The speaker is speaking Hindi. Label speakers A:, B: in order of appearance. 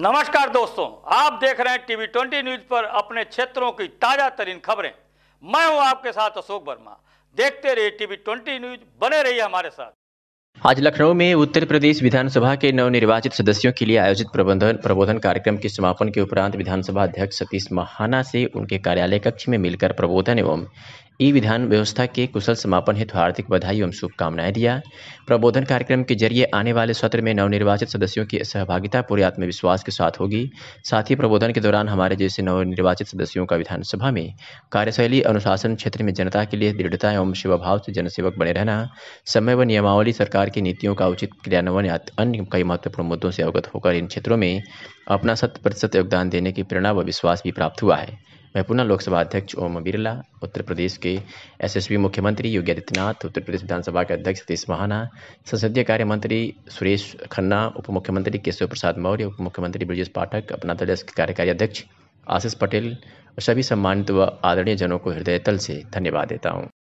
A: नमस्कार दोस्तों आप देख रहे हैं टीवी ट्वेंटी न्यूज पर अपने क्षेत्रों की ताजा तरीन खबरें मैं हूं आपके साथ अशोक वर्मा देखते रहिए टीवी ट्वेंटी न्यूज बने रहिए हमारे साथ
B: आज लखनऊ में उत्तर प्रदेश विधानसभा के नवनिर्वाचित सदस्यों के लिए आयोजित प्रबंधन प्रबोधन कार्यक्रम के समापन के उपरांत विधानसभा अध्यक्ष सतीश महाना से उनके कार्यालय कक्ष में मिलकर प्रबोधन एवं ई विधान व्यवस्था के कुशल समापन हेतु हार्दिक बधाई एवं शुभकामनाएं दिया प्रबोधन कार्यक्रम के जरिए आने वाले सत्र में नवनिर्वाचित सदस्यों की सहभागिता पूरे आत्मविश्वास के साथ होगी साथ ही प्रबोधन के दौरान हमारे जैसे नवनिर्वाचित सदस्यों का विधानसभा में कार्यशैली अनुशासन क्षेत्र में जनता के लिए दृढ़ता एवं शिवभाव से जनसेवक बने रहना समय व नियमावली सरकार की नीतियों का उचित क्रियान्वयन या अन्य कई महत्वपूर्ण मुद्दों से अवगत होकर इन क्षेत्रों में अपना शत प्रतिशत योगदान देने की प्रेरणा व विश्वास भी प्राप्त हुआ है मैं पुनः लोकसभा अध्यक्ष ओम बिरला उत्तर प्रदेश के एसएसपी मुख्यमंत्री योगी आदित्यनाथ उत्तर प्रदेश विधानसभा के अध्यक्ष सतीश महाना संसदीय कार्य मंत्री सुरेश खन्ना उप मुख्यमंत्री केशव प्रसाद मौर्य उप मुख्यमंत्री ब्रजेश पाठक अपना दल के कार्यकारी अध्यक्ष आशीष पटेल और सभी सम्मानित व आदरणीय जनों को हृदय तल से धन्यवाद देता हूँ